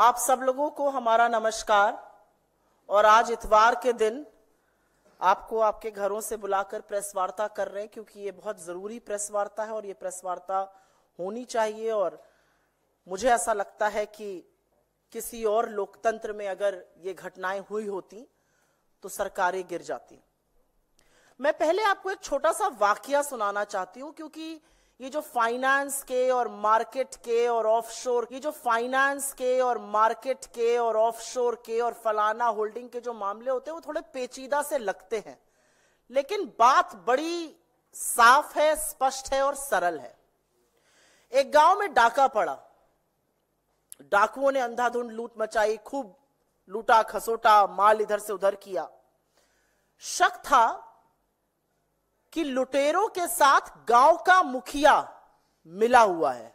आप सब लोगों को हमारा नमस्कार और आज इतवार के दिन आपको आपके घरों से बुलाकर प्रेस वार्ता कर रहे हैं क्योंकि ये बहुत ज़रूरी प्रेस वार्ता है और ये प्रेस वार्ता होनी चाहिए और मुझे ऐसा लगता है कि किसी और लोकतंत्र में अगर ये घटनाएं हुई होती तो सरकारें गिर जाती मैं पहले आपको एक छोटा सा वाक्य सुनाना चाहती हूँ क्योंकि ये जो फाइनेंस के और मार्केट के और ऑफशोर ये जो फाइनेंस के और मार्केट के और ऑफशोर के और फलाना होल्डिंग के जो मामले होते हैं वो थोड़े पेचीदा से लगते हैं लेकिन बात बड़ी साफ है स्पष्ट है और सरल है एक गांव में डाका पड़ा डाकुओं ने अंधाधुंध लूट मचाई खूब लूटा खसोटा माल इधर से उधर किया शक था कि लुटेरों के साथ गांव का मुखिया मिला हुआ है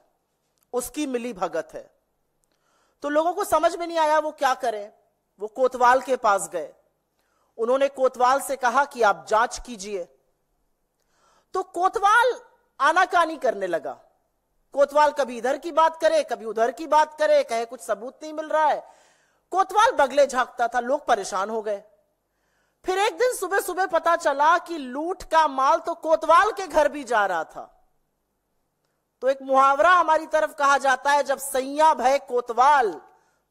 उसकी मिली भगत है तो लोगों को समझ में नहीं आया वो क्या करें वो कोतवाल के पास गए उन्होंने कोतवाल से कहा कि आप जांच कीजिए तो कोतवाल आनाकानी करने लगा कोतवाल कभी इधर की बात करे कभी उधर की बात करे कहे कुछ सबूत नहीं मिल रहा है कोतवाल बगले झांकता था लोग परेशान हो गए फिर एक दिन सुबह सुबह पता चला कि लूट का माल तो कोतवाल के घर भी जा रहा था तो एक मुहावरा हमारी तरफ कहा जाता है जब सैया भय कोतवाल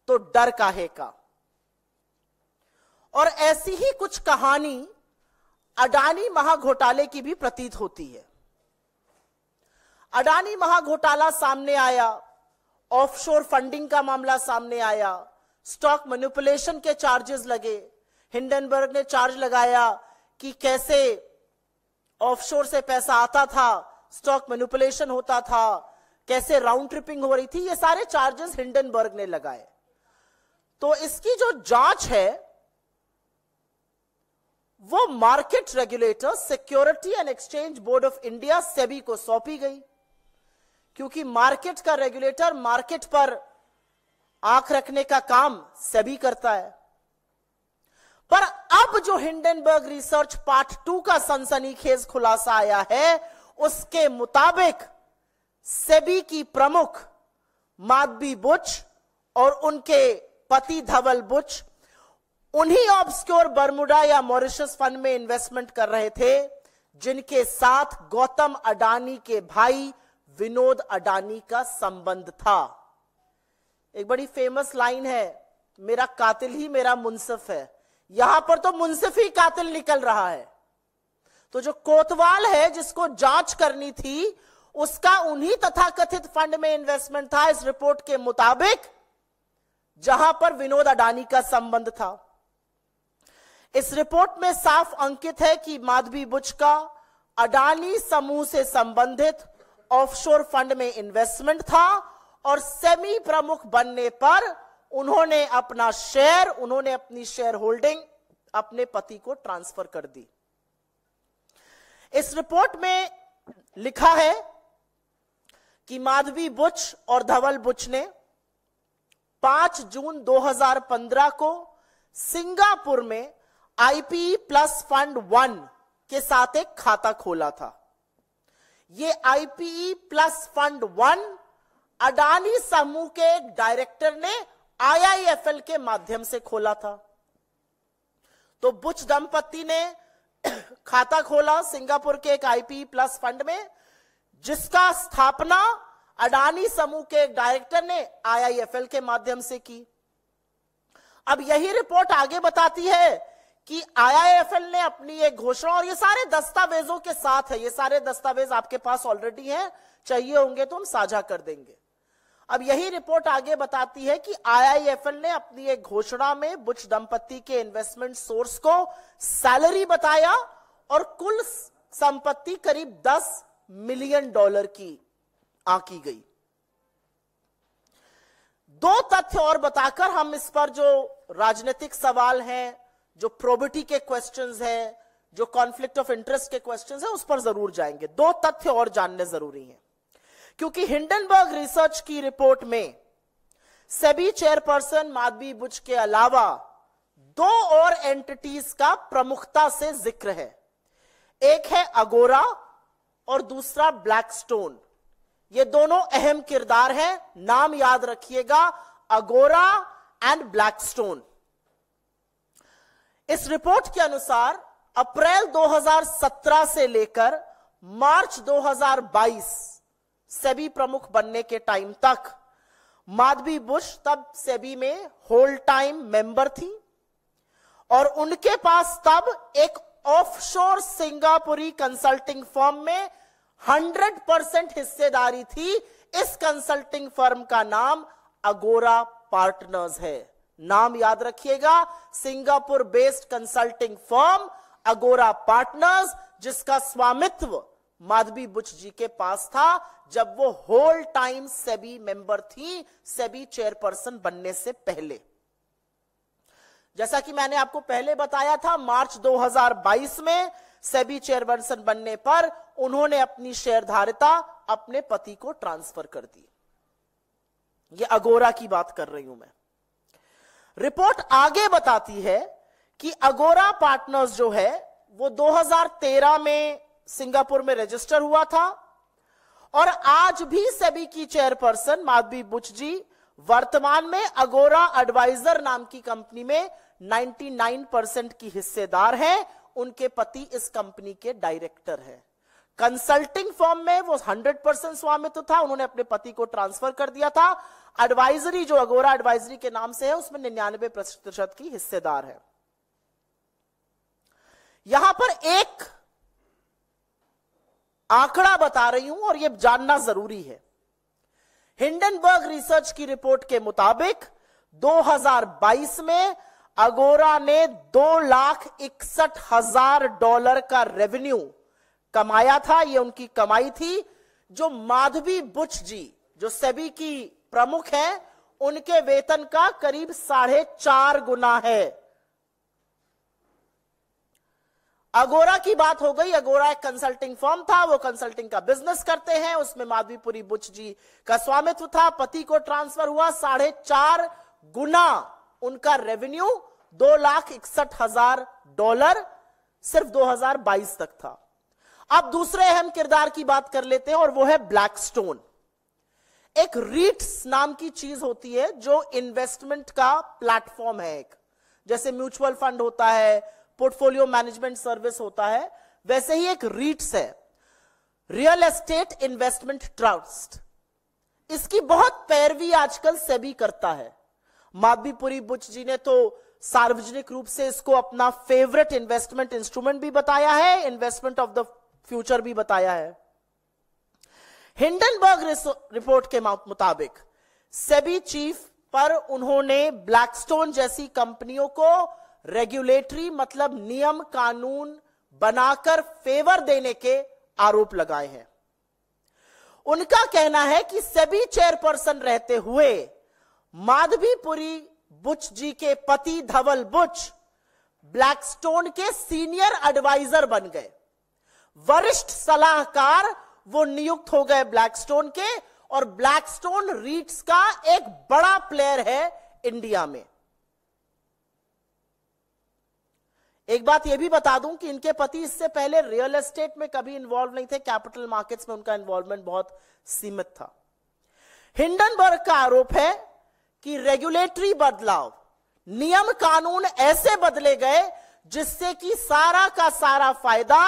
तो डर काहे का और ऐसी ही कुछ कहानी अडानी महाघोटाले की भी प्रतीत होती है अडानी महाघोटाला सामने आया ऑफशोर फंडिंग का मामला सामने आया स्टॉक मैनिपुलेशन के चार्जेस लगे हिंडनबर्ग ने चार्ज लगाया कि कैसे ऑफशोर से पैसा आता था स्टॉक मेनुपुलेशन होता था कैसे राउंड ट्रिपिंग हो रही थी ये सारे चार्जेस हिंडनबर्ग ने लगाए तो इसकी जो जांच है वो market regulator security and exchange board of India SEBI को सौंपी गई क्योंकि मार्केट का रेगुलेटर मार्केट पर आंख रखने का काम सेबी करता है पर अब जो हिंडनबर्ग रिसर्च पार्ट टू का सनसनीखेज खुलासा आया है उसके मुताबिक सेबी की प्रमुख माधवी बुच और उनके पति धवल बुच उन्हीं ऑब्सक्योर बर्मुडा या मॉरिशस फंड में इन्वेस्टमेंट कर रहे थे जिनके साथ गौतम अडानी के भाई विनोद अडानी का संबंध था एक बड़ी फेमस लाइन है मेरा कातिल ही मेरा मुनसिफ है यहां पर तो मुंसिफी कातिल निकल रहा है तो जो कोतवाल है जिसको जांच करनी थी उसका उन्हीं तथाकथित फंड में इन्वेस्टमेंट था इस रिपोर्ट के मुताबिक जहां पर विनोद अडानी का संबंध था इस रिपोर्ट में साफ अंकित है कि माधवी बुच का अडानी समूह से संबंधित ऑफशोर फंड में इन्वेस्टमेंट था और सेमी प्रमुख बनने पर उन्होंने अपना शेयर उन्होंने अपनी शेयर होल्डिंग अपने पति को ट्रांसफर कर दी इस रिपोर्ट में लिखा है कि माधवी बुच और धवल बुच ने 5 जून 2015 को सिंगापुर में आईपी प्लस फंड वन के साथ एक खाता खोला था ये IPE plus fund one Adani समूह के डायरेक्टर ने आईआईएफएल के माध्यम से खोला था तो बुच दंपति ने खाता खोला सिंगापुर के एक आईपी प्लस फंड में जिसका स्थापना अडानी समूह के एक डायरेक्टर ने आईआईएफएल के माध्यम से की अब यही रिपोर्ट आगे बताती है कि आईआईएफएल ने अपनी एक घोषणा और ये सारे दस्तावेजों के साथ है ये सारे दस्तावेज आपके पास ऑलरेडी हैं चाहिए होंगे तो हम साझा कर देंगे अब यही रिपोर्ट आगे बताती है कि आईआईएफएल ने अपनी एक घोषणा में बुच दंपति के इन्वेस्टमेंट सोर्स को सैलरी बताया और कुल संपत्ति करीब 10 मिलियन डॉलर की आकी गई दो तथ्य और बताकर हम इस पर जो राजनीतिक सवाल हैं जो प्रोबिटी के क्वेश्चंस हैं जो कॉन्फ्लिक्ट ऑफ इंटरेस्ट के क्वेश्चंस हैं उस पर जरूर जाएंगे दो तथ्य और जानने जरूरी हैं क्योंकि हिंडनबर्ग रिसर्च की रिपोर्ट में सभी चेयरपर्सन माधवी बुच के अलावा दो और एंटिटीज का प्रमुखता से जिक्र है एक है अगोरा और दूसरा ब्लैकस्टोन ये दोनों अहम किरदार हैं नाम याद रखिएगा अगोरा एंड ब्लैकस्टोन इस रिपोर्ट के अनुसार अप्रैल 2017 से लेकर मार्च 2022 सेबी प्रमुख बनने के टाइम तक माधवी बुश तब सेबी में होल टाइम मेंबर थी और उनके पास तब एक ऑफशोर सिंगापुरी कंसल्टिंग फर्म में 100 परसेंट हिस्सेदारी थी इस कंसल्टिंग फर्म का नाम अगोरा पार्टनर्स है नाम याद रखिएगा Singapore based consulting firm Agora partners जिसका स्वामित्व माधवी बुच जी के पास था जब वो होल टाइम सेबी मेंबर थी सेबी चेयरपर्सन बनने से पहले जैसा कि मैंने आपको पहले बताया था मार्च 2022 में सेबी चेयरपर्सन बनने पर उन्होंने अपनी शेयरधारिता अपने पति को ट्रांसफर कर दी ये अगोरा की बात कर रही हूं मैं रिपोर्ट आगे बताती है कि अगोरा पार्टनर्स जो है वो 2013 में सिंगापुर में रजिस्टर हुआ था और आज भी सभी की चेयरपर्सन माधवी बुच जी वर्तमान में अगोरा एडवाइजर नाम की कंपनी में 99 परसेंट की हिस्सेदार हैं उनके पति इस कंपनी के डायरेक्टर हैं कंसल्टिंग फॉर्म में वो 100 परसेंट स्वामित्व था उन्होंने अपने पति को ट्रांसफर कर दिया था एडवाइजरी जो अगोरा एडवाइजरी के नाम से है उसमें निन्यानवे प्रतिशत की हिस्सेदार है यहां पर एक आंकड़ा बता रही हूं और यह जानना जरूरी है हिंडनबर्ग रिसर्च की रिपोर्ट के मुताबिक 2022 में अगोरा ने दो लाख इकसठ हजार डॉलर का रेवेन्यू कमाया था यह उनकी कमाई थी जो माधवी बुच जी जो सेबी की प्रमुख है उनके वेतन का करीब साढ़े चार गुना है अगोरा की बात हो गई अगोरा एक कंसल्टिंग फॉर्म था वो कंसल्टिंग का बिजनेस करते हैं उसमें माधवीपुरी बुच जी का स्वामित्व था पति को ट्रांसफर हुआ साढ़े चार गुना उनका रेवेन्यू दो लाख इकसठ हजार डॉलर सिर्फ 2022 तक था अब दूसरे अहम किरदार की बात कर लेते हैं और वो है ब्लैकस्टोन एक रीट्स नाम की चीज होती है जो इन्वेस्टमेंट का प्लेटफॉर्म है एक जैसे म्यूचुअल फंड होता है पोर्टफोलियो मैनेजमेंट सर्विस होता है वैसे ही एक रीट्स है रियल एस्टेट इन्वेस्टमेंट ट्रस्ट इसकी बहुत पैरवी आजकल सेबी करता है माधवीपुरी बुच जी ने तो सार्वजनिक रूप से इसको अपना फेवरेट इन्वेस्टमेंट इंस्ट्रूमेंट भी बताया है इन्वेस्टमेंट ऑफ द फ्यूचर भी बताया है हिंडनबर्ग रिपोर्ट के मुताबिक सेबी चीफ पर उन्होंने ब्लैकस्टोन जैसी कंपनियों को रेगुलेटरी मतलब नियम कानून बनाकर फेवर देने के आरोप लगाए हैं उनका कहना है कि सभी चेयरपर्सन रहते हुए माधवीपुरी बुच जी के पति धवल बुच ब्लैकस्टोन के सीनियर एडवाइजर बन गए वरिष्ठ सलाहकार वो नियुक्त हो गए ब्लैकस्टोन के और ब्लैकस्टोन रीट्स का एक बड़ा प्लेयर है इंडिया में एक बात यह भी बता दूं कि इनके पति इससे पहले रियल एस्टेट में कभी इन्वॉल्व नहीं थे कैपिटल मार्केट्स में उनका इन्वॉल्वमेंट बहुत सीमित था हिंडनबर्ग का आरोप है कि रेगुलेटरी बदलाव नियम कानून ऐसे बदले गए जिससे कि सारा का सारा फायदा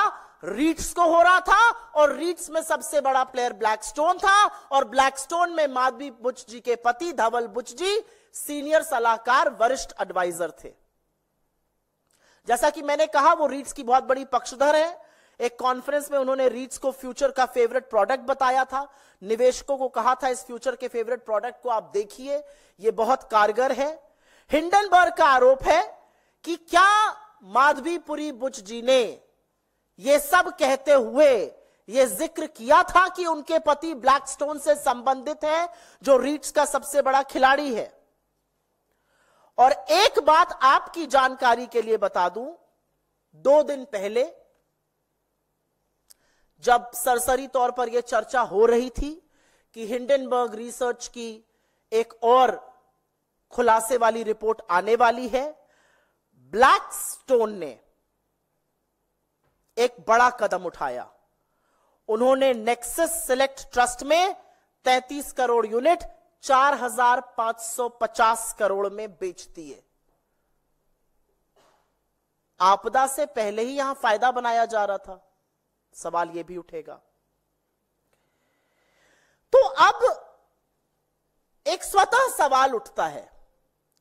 रीट्स को हो रहा था और रीट्स में सबसे बड़ा प्लेयर ब्लैकस्टोन था और ब्लैकस्टोन में माधवी बुच जी के पति धवल बुच जी सीनियर सलाहकार वरिष्ठ एडवाइजर थे जैसा कि मैंने कहा वो रीट्स की बहुत बड़ी पक्षधर है एक कॉन्फ्रेंस में उन्होंने रीट्स को फ्यूचर का फेवरेट प्रोडक्ट बताया था निवेशकों को कहा था इस फ्यूचर के फेवरेट प्रोडक्ट को आप देखिए ये बहुत कारगर है हिंडनबर्ग का आरोप है कि क्या माधवीपुरी बुच जी ने ये सब कहते हुए ये जिक्र किया था कि उनके पति ब्लैकस्टोन से संबंधित है जो रीट्स का सबसे बड़ा खिलाड़ी है और एक बात आपकी जानकारी के लिए बता दूं दो दिन पहले जब सरसरी तौर पर यह चर्चा हो रही थी कि हिंडनबर्ग रिसर्च की एक और खुलासे वाली रिपोर्ट आने वाली है ब्लैक स्टोन ने एक बड़ा कदम उठाया उन्होंने नेक्सस सिलेक्ट ट्रस्ट में 33 करोड़ यूनिट 4550 करोड़ में बेचती है आपदा से पहले ही यहां फायदा बनाया जा रहा था सवाल यह भी उठेगा तो अब एक स्वतः सवाल उठता है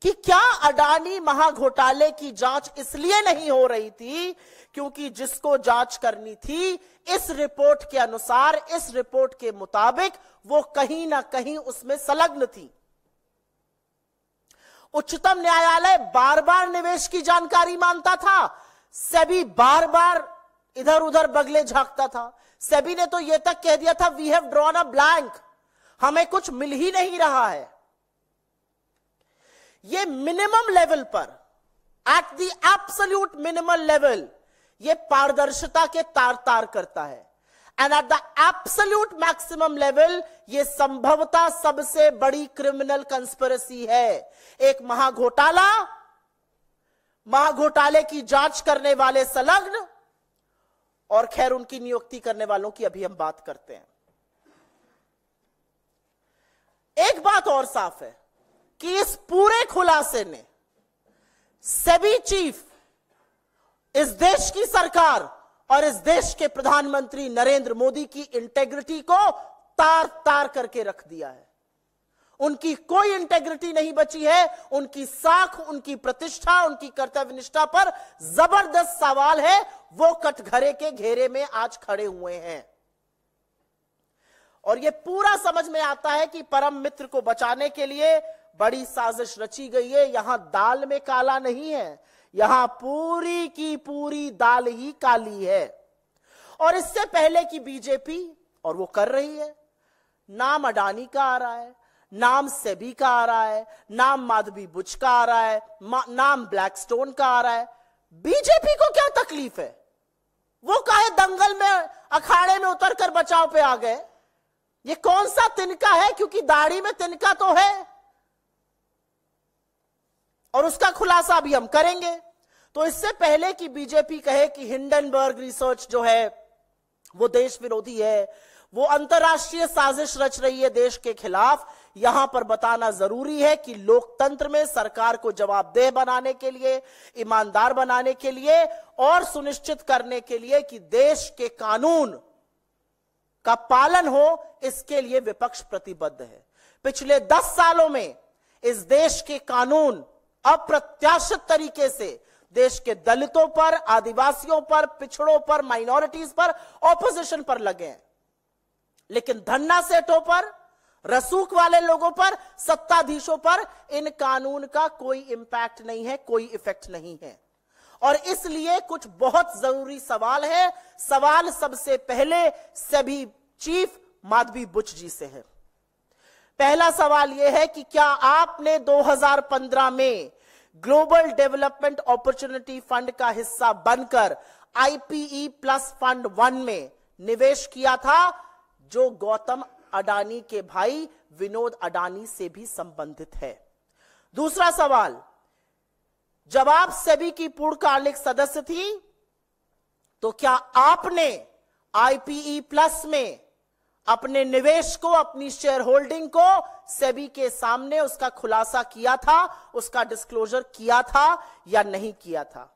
कि क्या अडानी महाघोटाले की जांच इसलिए नहीं हो रही थी क्योंकि जिसको जांच करनी थी इस रिपोर्ट के अनुसार इस रिपोर्ट के मुताबिक वो कहीं ना कहीं उसमें संलग्न थी उच्चतम न्यायालय बार बार निवेश की जानकारी मानता था सभी बार बार इधर उधर बगले झांकता था सभी ने तो यह तक कह दिया था we have drawn a blank हमें कुछ मिल ही नहीं रहा है ये मिनिमम लेवल पर at the absolute minimum level ये पारदर्शिता के तार तार करता है and at the absolute maximum level ये संभवता सबसे बड़ी क्रिमिनल कंस्पिरसी है एक महाघोटाला महाघोटाले की जांच करने वाले संलग्न और खैर उनकी नियुक्ति करने वालों की अभी हम बात करते हैं एक बात और साफ है कि इस पूरे खुलासे ने सभी चीफ इस देश की सरकार और इस देश के प्रधानमंत्री नरेंद्र मोदी की इंटेग्रिटी को तार तार करके रख दिया है उनकी कोई इंटेग्रिटी नहीं बची है उनकी साख उनकी प्रतिष्ठा उनकी कर्तव्य निष्ठा पर जबरदस्त सवाल है वो कटघरे के घेरे में आज खड़े हुए हैं और यह पूरा समझ में आता है कि परम मित्र को बचाने के लिए बड़ी साजिश रची गई है यहां दाल में काला नहीं है यहां पूरी की पूरी दाल ही काली है और इससे पहले की बीजेपी और वो कर रही है नाम अडानी का आ रहा है नाम सेबी का आ रहा है नाम माधवी बुच का आ रहा है नाम ब्लैकस्टोन का आ रहा है बीजेपी को क्या तकलीफ है वो काहे दंगल में अखाड़े में उतर कर बचाव पे आ गए ये कौन सा तिनका है क्योंकि दाढ़ी में तिनका तो है और उसका खुलासा भी हम करेंगे तो इससे पहले कि बीजेपी कहे कि हिंडनबर्ग रिसर्च जो है वो देश विरोधी है वो अंतर्राष्ट्रीय साजिश रच रही है देश के खिलाफ यहां पर बताना जरूरी है कि लोकतंत्र में सरकार को जवाबदेह बनाने के लिए ईमानदार बनाने के लिए और सुनिश्चित करने के लिए कि देश के कानून का पालन हो इसके लिए विपक्ष प्रतिबद्ध है पिछले दस सालों में इस देश के कानून अप्रत्याशित तरीके से देश के दलितों पर आदिवासियों पर पिछड़ों पर माइनॉरिटीज पर ऑपोजिशन पर लगे हैं लेकिन धन्ना सेठों पर रसूख वाले लोगों पर सत्ताधीशों पर इन कानून का कोई इंपैक्ट नहीं है कोई इफेक्ट नहीं है और इसलिए कुछ बहुत जरूरी सवाल है सवाल सबसे पहले सभी चीफ माधवी बुच जी से है पहला सवाल यह है कि क्या आपने 2015 में ग्लोबल डेवलपमेंट अपॉर्चुनिटी फंड का हिस्सा बनकर आईपीई प्लस फंड वन में निवेश किया था जो गौतम अडानी के भाई विनोद अडानी से भी संबंधित है दूसरा सवाल जब आप सभी की पूर्णकालिक सदस्य थी तो क्या आपने आईपीई प्लस e में अपने निवेश को अपनी शेयर होल्डिंग को सेबी के सामने उसका खुलासा किया था उसका डिस्क्लोजर किया था या नहीं किया था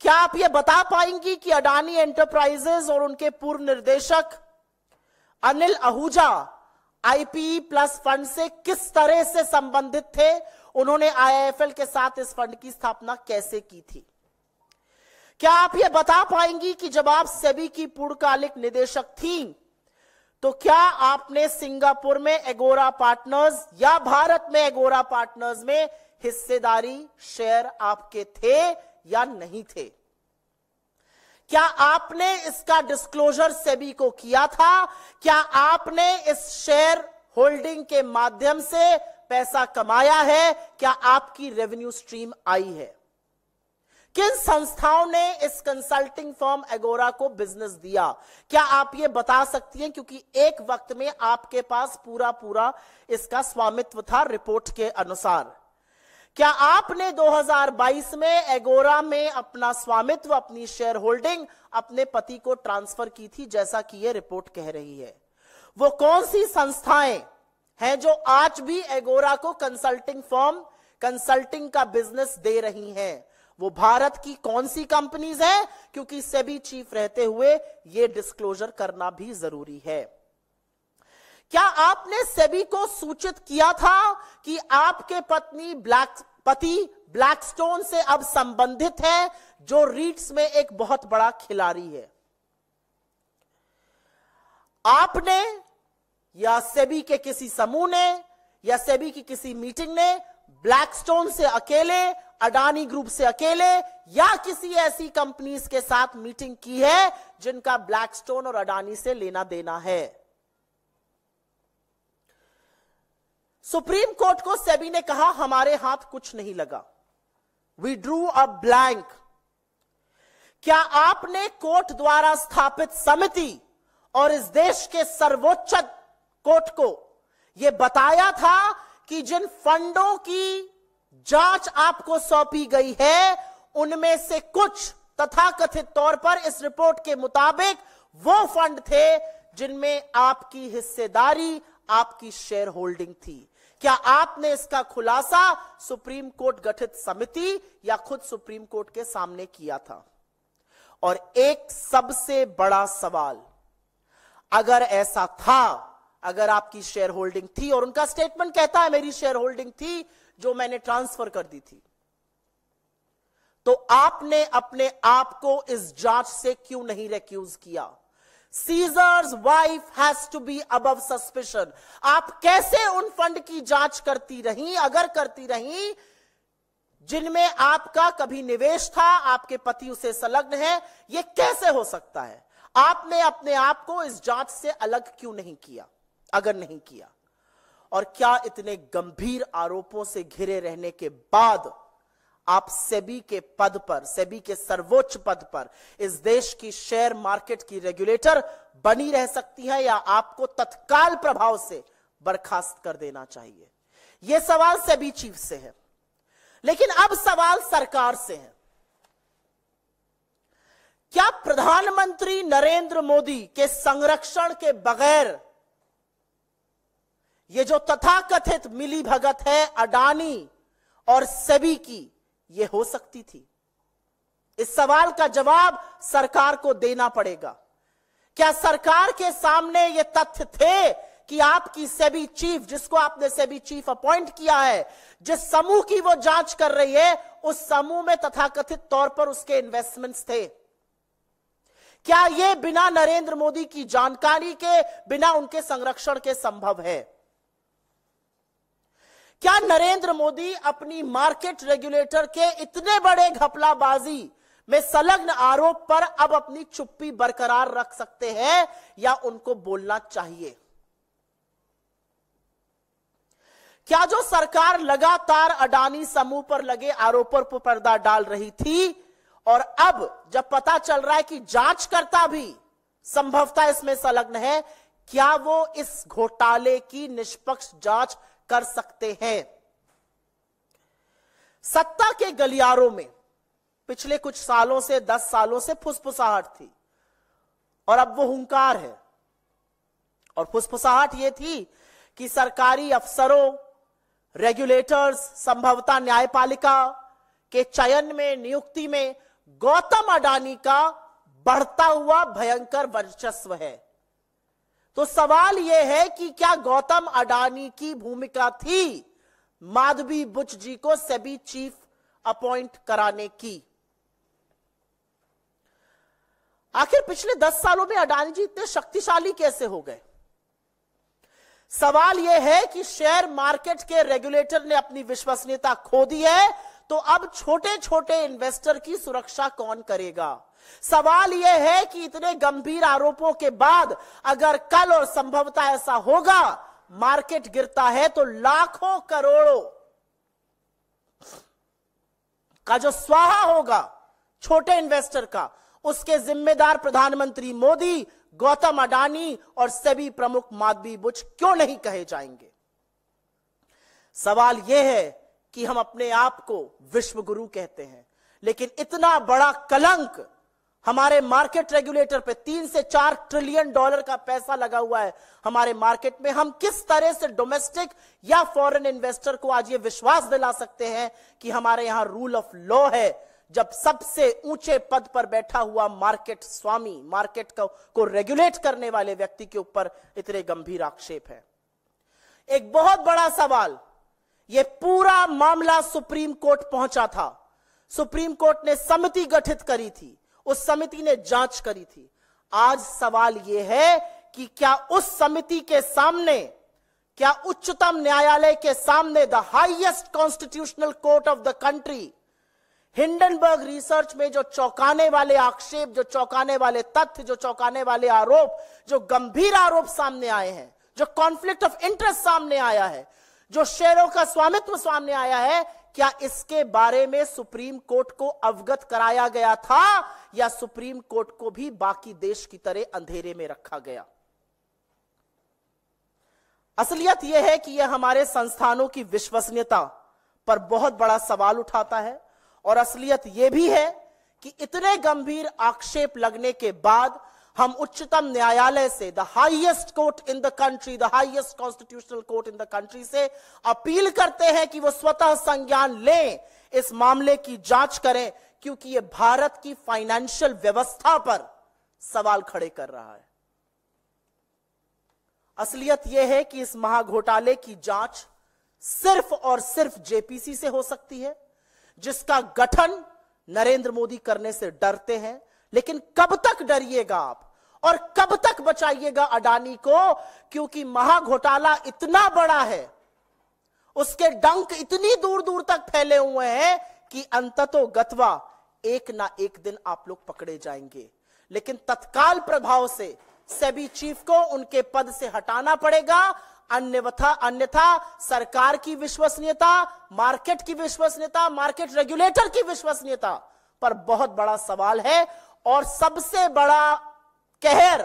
क्या आप यह बता पाएंगी कि अडानी एंटरप्राइजेस और उनके पूर्व निर्देशक Anil Ahuja IP plus fund से किस तरह से संबंधित थे उन्होंने आईआईएफएल के साथ इस फंड की स्थापना कैसे की थी क्या आप यह बता पाएंगी कि जब आप सेबी की पूर्णकालिक निदेशक थी तो क्या आपने सिंगापुर में एगोरा पार्टनर्स या भारत में एगोरा पार्टनर्स में हिस्सेदारी शेयर आपके थे या नहीं थे क्या आपने इसका डिस्क्लोजर सेबी को किया था क्या आपने इस शेयर होल्डिंग के माध्यम से पैसा कमाया है क्या आपकी रेवेन्यू स्ट्रीम आई है किन संस्थाओं ने इस कंसल्टिंग फॉर्म एगोरा को बिजनेस दिया क्या आप ये बता सकती हैं क्योंकि एक वक्त में आपके पास पूरा पूरा इसका स्वामित्व था रिपोर्ट के अनुसार क्या आपने 2022 में एगोरा में अपना स्वामित्व अपनी शेयर होल्डिंग अपने पति को ट्रांसफर की थी जैसा कि यह रिपोर्ट कह रही है वो कौन सी संस्थाएं हैं जो आज भी एगोरा को कंसल्टिंग फॉर्म कंसल्टिंग का बिजनेस दे रही हैं वो भारत की कौन सी कंपनीज है क्योंकि सेबी चीफ रहते हुए ये डिस्क्लोजर करना भी जरूरी है क्या आपने सेबी को सूचित किया था कि आपके पत्नी ब्लैक पति ब्लैकस्टोन से अब संबंधित है जो रीट्स में एक बहुत बड़ा खिलाड़ी है आपने या सेबी के किसी समूह ने या सेबी की किसी मीटिंग ने ब्लैकस्टोन से अकेले अडानी ग्रुप से अकेले या किसी ऐसी कंपनीज के साथ मीटिंग की है जिनका ब्लैकस्टोन और अडानी से लेना देना है सुप्रीम कोर्ट को सेबी ने कहा हमारे हाथ कुछ नहीं लगा वी ड्रू अ ब्लैंक क्या आपने कोर्ट द्वारा स्थापित समिति और इस देश के सर्वोच्च कोर्ट को यह बताया था कि जिन फंडों की जांच आपको सौंपी गई है उनमें से कुछ तथाकथित तौर पर इस रिपोर्ट के मुताबिक वो फंड थे जिनमें आपकी हिस्सेदारी आपकी शेयर होल्डिंग थी क्या आपने इसका खुलासा सुप्रीम कोर्ट गठित समिति या खुद सुप्रीम कोर्ट के सामने किया था और एक सबसे बड़ा सवाल अगर ऐसा था अगर आपकी शेयर होल्डिंग थी और उनका स्टेटमेंट कहता है मेरी शेयर होल्डिंग थी जो मैंने ट्रांसफर कर दी थी तो आपने अपने आप को इस जांच से क्यों नहीं रेक्यूज किया Caesar's wife has to be above suspicion आप कैसे उन फंड की जांच करती रही अगर करती रही जिनमें आपका कभी निवेश था आपके पति उसे संलग्न है यह कैसे हो सकता है आपने अपने आप को इस जांच से अलग क्यों नहीं किया अगर नहीं किया और क्या इतने गंभीर आरोपों से घिरे रहने के बाद आप सेबी के पद पर सेबी के सर्वोच्च पद पर इस देश की शेयर मार्केट की रेगुलेटर बनी रह सकती है या आपको तत्काल प्रभाव से बर्खास्त कर देना चाहिए यह सवाल सेबी चीफ से है लेकिन अब सवाल सरकार से है क्या प्रधानमंत्री नरेंद्र मोदी के संरक्षण के बगैर ये जो तथाकथित मिली भगत है अडानी और सेबी की ये हो सकती थी इस सवाल का जवाब सरकार को देना पड़ेगा क्या सरकार के सामने ये तथ्य थे कि आपकी सेबी चीफ जिसको आपने सेबी चीफ अपॉइंट किया है जिस समूह की वो जांच कर रही है उस समूह में तथाकथित तौर पर उसके इन्वेस्टमेंट्स थे क्या यह बिना नरेंद्र मोदी की जानकारी के बिना उनके संरक्षण के संभव है क्या नरेंद्र मोदी अपनी मार्केट रेगुलेटर के इतने बड़े घपलाबाजी में संलग्न आरोप पर अब अपनी चुप्पी बरकरार रख सकते हैं या उनको बोलना चाहिए क्या जो सरकार लगातार अडानी समूह पर लगे आरोपों पर पर्दा डाल रही थी और अब जब पता चल रहा है कि जांच करता भी संभवता इसमें संलग्न है क्या वो इस घोटाले की निष्पक्ष जांच कर सकते हैं सत्ता के गलियारों में पिछले कुछ सालों से दस सालों से फुसफुसाहट थी और अब वो हंकार है और फुसफुसाहट ये थी कि सरकारी अफसरों रेगुलेटर्स संभवता न्यायपालिका के चयन में नियुक्ति में गौतम अडानी का बढ़ता हुआ भयंकर वर्चस्व है तो सवाल यह है कि क्या गौतम अडानी की भूमिका थी माधवी बुच जी को सेबी चीफ अपॉइंट कराने की आखिर पिछले दस सालों में अडानी जी इतने शक्तिशाली कैसे हो गए सवाल यह है कि शेयर मार्केट के रेगुलेटर ने अपनी विश्वसनीयता खो दी है तो अब छोटे छोटे इन्वेस्टर की सुरक्षा कौन करेगा सवाल यह है कि इतने गंभीर आरोपों के बाद अगर कल और संभवतः ऐसा होगा मार्केट गिरता है तो लाखों करोड़ों का जो स्वाहा होगा छोटे इन्वेस्टर का उसके जिम्मेदार प्रधानमंत्री मोदी गौतम अडानी और सभी प्रमुख माधवी बुच क्यों नहीं कहे जाएंगे सवाल यह है कि हम अपने आप को विश्व गुरु कहते हैं लेकिन इतना बड़ा कलंक हमारे मार्केट रेगुलेटर पे तीन से चार ट्रिलियन डॉलर का पैसा लगा हुआ है हमारे मार्केट में हम किस तरह से डोमेस्टिक या फॉरेन इन्वेस्टर को आज ये विश्वास दिला सकते हैं कि हमारे यहां रूल ऑफ लॉ है जब सबसे ऊंचे पद पर बैठा हुआ मार्केट स्वामी मार्केट को, को रेगुलेट करने वाले व्यक्ति के ऊपर इतने गंभीर आक्षेप है एक बहुत बड़ा सवाल यह पूरा मामला सुप्रीम कोर्ट पहुंचा था सुप्रीम कोर्ट ने समिति गठित करी थी उस समिति ने जांच करी थी आज सवाल यह है कि क्या उस समिति के सामने क्या उच्चतम न्यायालय के सामने the highest constitutional court of the country Hindenburg research में जो चौंकाने वाले आक्षेप जो चौंकाने वाले तथ्य जो चौंकाने वाले आरोप जो गंभीर आरोप सामने आए हैं जो कॉन्फ्लिक्ट ऑफ इंटरेस्ट सामने आया है जो शेयरों का स्वामित्व सामने आया है क्या इसके बारे में सुप्रीम कोर्ट को अवगत कराया गया था या सुप्रीम कोर्ट को भी बाकी देश की तरह अंधेरे में रखा गया असलियत यह है कि यह हमारे संस्थानों की विश्वसनीयता पर बहुत बड़ा सवाल उठाता है और असलियत यह भी है कि इतने गंभीर आक्षेप लगने के बाद हम उच्चतम न्यायालय से the highest court in the country the highest constitutional court in the country से अपील करते हैं कि वो स्वतः संज्ञान लें इस मामले की जांच करें क्योंकि ये भारत की फाइनेंशियल व्यवस्था पर सवाल खड़े कर रहा है असलियत यह है कि इस महाघोटाले की जांच सिर्फ और सिर्फ जेपीसी से हो सकती है जिसका गठन नरेंद्र मोदी करने से डरते हैं लेकिन कब तक डरिएगा आप और कब तक बचाइएगा अडानी को क्योंकि महाघोटाला इतना बड़ा है उसके डंक इतनी दूर दूर तक फैले हुए हैं कि अंततो गतवा एक ना एक दिन आप लोग पकड़े जाएंगे लेकिन तत्काल प्रभाव से सेबी चीफ को उनके पद से हटाना पड़ेगा अन्यथा अन्यथा सरकार की विश्वसनीयता मार्केट की विश्वसनीयता मार्केट रेगुलेटर की विश्वसनीयता पर बहुत बड़ा सवाल है और सबसे बड़ा कहर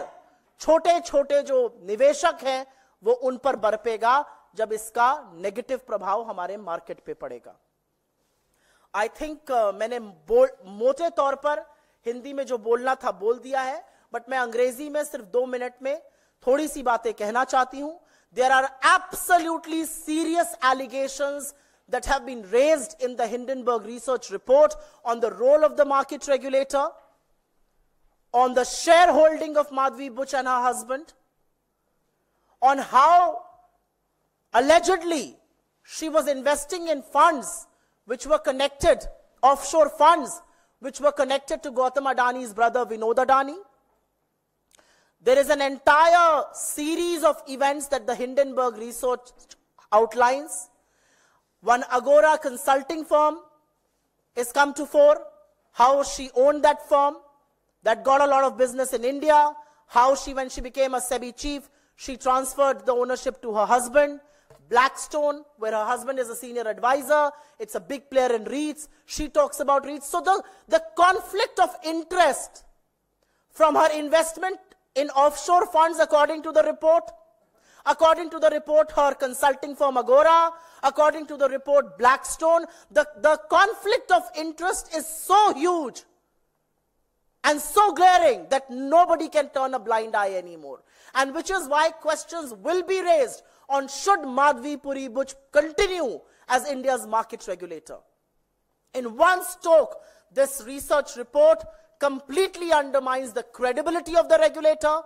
छोटे छोटे जो निवेशक हैं वो उन पर बरपेगा जब इसका नेगेटिव प्रभाव हमारे मार्केट पे पड़ेगा आई थिंक uh, मैंने बोल मोटे तौर पर हिंदी में जो बोलना था बोल दिया है बट मैं अंग्रेजी में सिर्फ दो मिनट में थोड़ी सी बातें कहना चाहती हूं there are absolutely serious allegation that have been raised in the Hindenburg research report on the role of the market regulator on the shareholding of Madhvi Butch and her husband, on how allegedly she was investing in funds which were connected, offshore funds which were connected to Gautam Adani's brother Vinod Adani. There is an entire series of events that the Hindenburg Research outlines. One Agora consulting firm has come to fore, how she owned that firm, that got a lot of business in India. How she, when she became a SEBI chief, she transferred the ownership to her husband. Blackstone, where her husband is a senior advisor, it's a big player in REITs. She talks about REITs. So the, the conflict of interest from her investment in offshore funds, according to the report, According to the report, her consulting firm Agora, according to the report Blackstone, the, the conflict of interest is so huge and so glaring that nobody can turn a blind eye anymore. And which is why questions will be raised on should Madhvi Puri Butch continue as India's market regulator. In one stroke, this research report completely undermines the credibility of the regulator.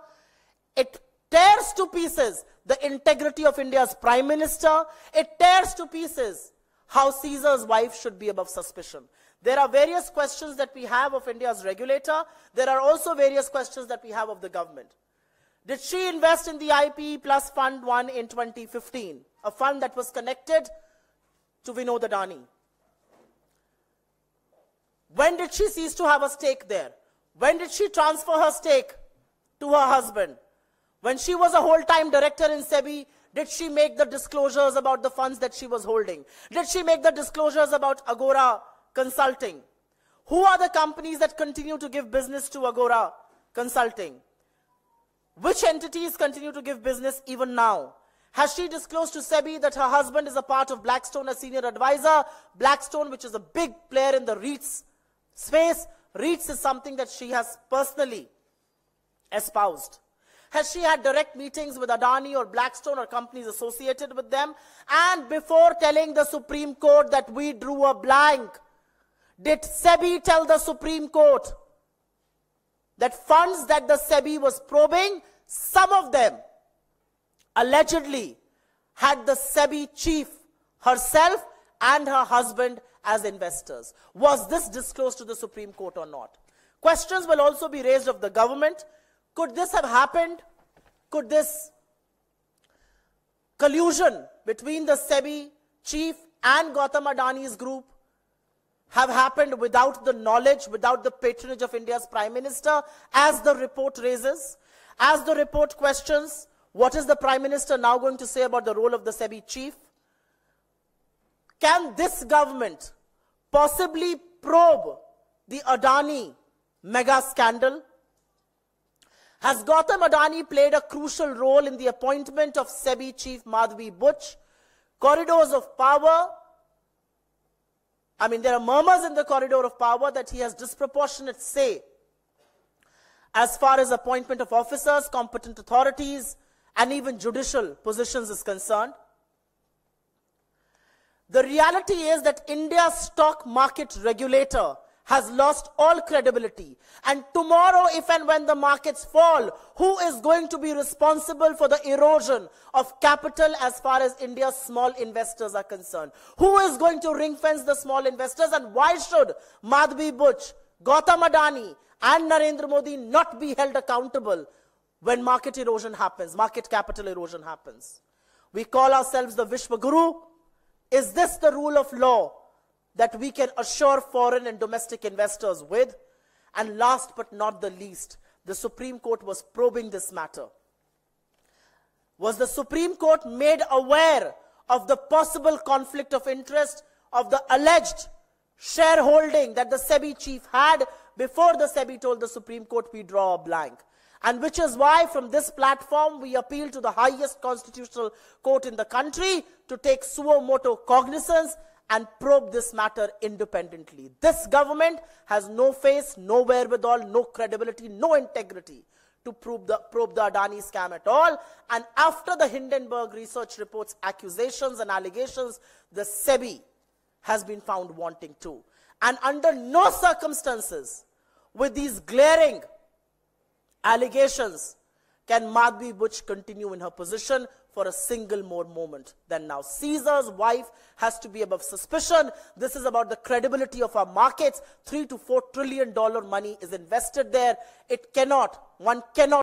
It tears to pieces the integrity of India's prime minister. It tears to pieces how Caesar's wife should be above suspicion. There are various questions that we have of India's regulator. There are also various questions that we have of the government. Did she invest in the IPE Plus Fund 1 in 2015, a fund that was connected to Vinod Adani? When did she cease to have a stake there? When did she transfer her stake to her husband? When she was a whole-time director in SEBI, did she make the disclosures about the funds that she was holding? Did she make the disclosures about Agora Consulting. Who are the companies that continue to give business to Agora Consulting? Which entities continue to give business even now? Has she disclosed to SEBI that her husband is a part of Blackstone as senior advisor? Blackstone, which is a big player in the REITs space, REITs is something that she has personally espoused. Has she had direct meetings with Adani or Blackstone or companies associated with them? And before telling the Supreme Court that we drew a blank, did SEBI tell the Supreme Court that funds that the SEBI was probing, some of them allegedly had the SEBI chief herself and her husband as investors. Was this disclosed to the Supreme Court or not? Questions will also be raised of the government. Could this have happened? Could this collusion between the SEBI chief and Gautam Adani's group have happened without the knowledge, without the patronage of India's Prime Minister, as the report raises, as the report questions, what is the Prime Minister now going to say about the role of the SEBI chief? Can this government possibly probe the Adani mega scandal? Has Gautam Adani played a crucial role in the appointment of SEBI chief Madhvi Butch? Corridors of power I mean, there are murmurs in the corridor of power that he has disproportionate say as far as appointment of officers, competent authorities, and even judicial positions is concerned. The reality is that India's stock market regulator has lost all credibility. And tomorrow, if and when the markets fall, who is going to be responsible for the erosion of capital as far as India's small investors are concerned? Who is going to ring fence the small investors and why should Madhvi Butch, Gautam Adani and Narendra Modi not be held accountable when market erosion happens, market capital erosion happens? We call ourselves the Guru. Is this the rule of law? that we can assure foreign and domestic investors with. And last but not the least, the Supreme Court was probing this matter. Was the Supreme Court made aware of the possible conflict of interest of the alleged shareholding that the SEBI chief had before the SEBI told the Supreme Court we draw a blank? And which is why from this platform we appeal to the highest constitutional court in the country to take suo motu cognizance and probe this matter independently. This government has no face, no wherewithal, no credibility, no integrity to probe the, probe the Adani scam at all. And after the Hindenburg research reports accusations and allegations, the SEBI has been found wanting too. And under no circumstances with these glaring allegations can Madhvi Butch continue in her position for a single more moment than now? Caesar's wife has to be above suspicion. This is about the credibility of our markets. Three to four trillion dollar money is invested there. It cannot, one cannot